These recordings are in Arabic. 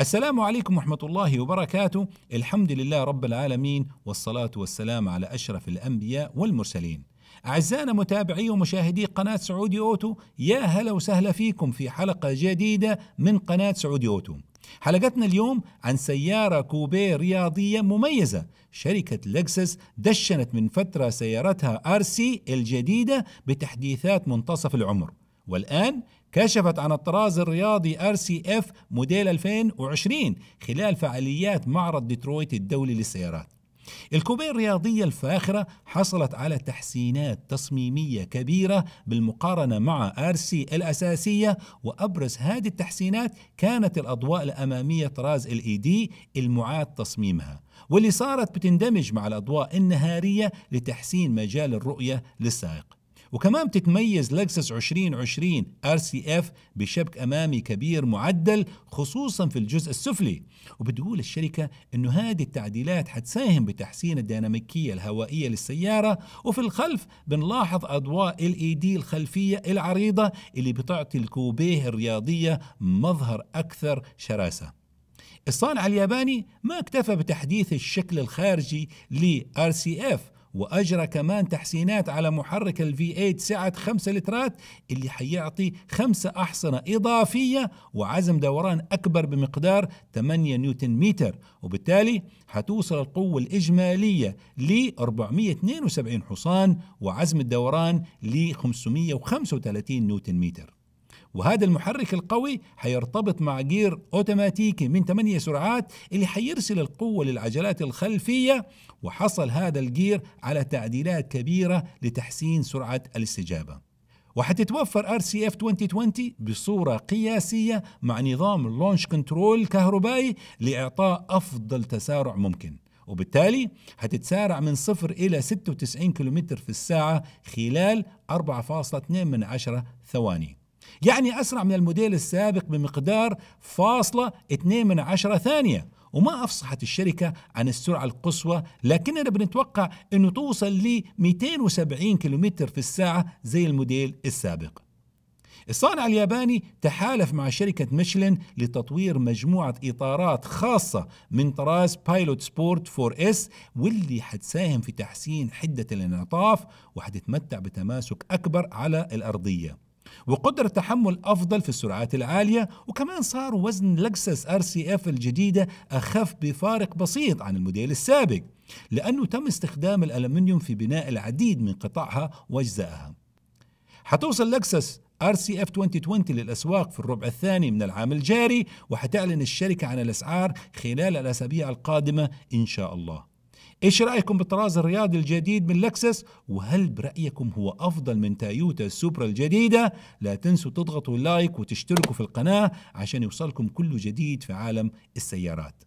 السلام عليكم ورحمة الله وبركاته، الحمد لله رب العالمين والصلاة والسلام على أشرف الأنبياء والمرسلين. أعزائنا متابعي ومشاهدي قناة سعودي أوتو، يا هلا وسهلا فيكم في حلقة جديدة من قناة سعودي أوتو. حلقتنا اليوم عن سيارة كوبيه رياضية مميزة شركة لكسس دشنت من فترة سيارتها ار سي الجديدة بتحديثات منتصف العمر والآن كشفت عن الطراز الرياضي ار سي اف موديل 2020 خلال فعاليات معرض ديترويت الدولي للسيارات. الكوبيه الرياضية الفاخرة حصلت على تحسينات تصميمية كبيرة بالمقارنة مع ار سي الأساسية وأبرز هذه التحسينات كانت الأضواء الأمامية طراز ال اي دي المعاد تصميمها واللي صارت بتندمج مع الأضواء النهارية لتحسين مجال الرؤية للسائق. وكمان بتتميز لكسس 2020 ار سي اف بشبك امامي كبير معدل خصوصا في الجزء السفلي وبتقول الشركه انه هذه التعديلات حتساهم بتحسين الديناميكيه الهوائيه للسياره وفي الخلف بنلاحظ اضواء ال اي دي الخلفيه العريضه اللي بتعطي الكوبيه الرياضيه مظهر اكثر شراسه الصانع الياباني ما اكتفى بتحديث الشكل الخارجي ل RCF واجرى كمان تحسينات على محرك الفي 8 سعه 5 لترات اللي حيعطي 5 احصنه اضافيه وعزم دوران اكبر بمقدار 8 نيوتن متر وبالتالي حتوصل القوه الاجماليه ل 472 حصان وعزم الدوران ل 535 نيوتن متر وهذا المحرك القوي هيرتبط مع جير اوتوماتيكي من 8 سرعات اللي حيرسل القوه للعجلات الخلفيه وحصل هذا الجير على تعديلات كبيره لتحسين سرعه الاستجابه وحتتوفر RCF 2020 بصورة قياسية مع نظام لونش كنترول كهربائي لإعطاء أفضل تسارع ممكن وبالتالي هتتسارع من 0 إلى 96 كم في الساعة خلال 4.2 من عشرة ثواني يعني أسرع من الموديل السابق بمقدار فاصلة 2 من عشرة ثانية وما أفصحت الشركة عن السرعة القصوى لكننا بنتوقع أنه توصل ل 270 كيلومتر في الساعة زي الموديل السابق الصانع الياباني تحالف مع شركة ميشلين لتطوير مجموعة إطارات خاصة من طراز بايلوت سبورت 4 اس واللي حتساهم في تحسين حدة الانعطاف وحتتمتع بتماسك أكبر على الأرضية وقدرة تحمل أفضل في السرعات العالية وكمان صار وزن لكسس ار سي اف الجديدة أخف بفارق بسيط عن الموديل السابق لأنه تم استخدام الألمنيوم في بناء العديد من قطعها وأجزائها حتوصل لكسس ار سي اف 2020 للاسواق في الربع الثاني من العام الجاري وحتعلن الشركه عن الاسعار خلال الاسابيع القادمه ان شاء الله ايش رايكم بالطراز الرياضي الجديد من لكسس وهل برايكم هو افضل من تايوتا السوبرا الجديده لا تنسوا تضغطوا لايك وتشتركوا في القناه عشان يوصلكم كل جديد في عالم السيارات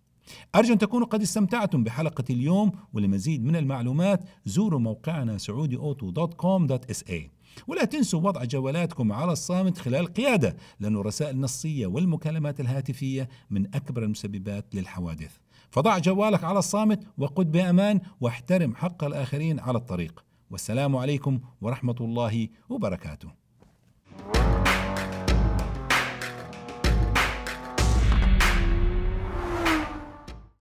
أرجو أن تكونوا قد استمتعتم بحلقة اليوم ولمزيد من المعلومات زوروا موقعنا سعودي أوتو دوت كوم دوت اس اي ولا تنسوا وضع جوالاتكم على الصامت خلال القيادة لأن الرسائل النصية والمكالمات الهاتفية من أكبر المسببات للحوادث فضع جوالك على الصامت وقد بأمان واحترم حق الآخرين على الطريق والسلام عليكم ورحمة الله وبركاته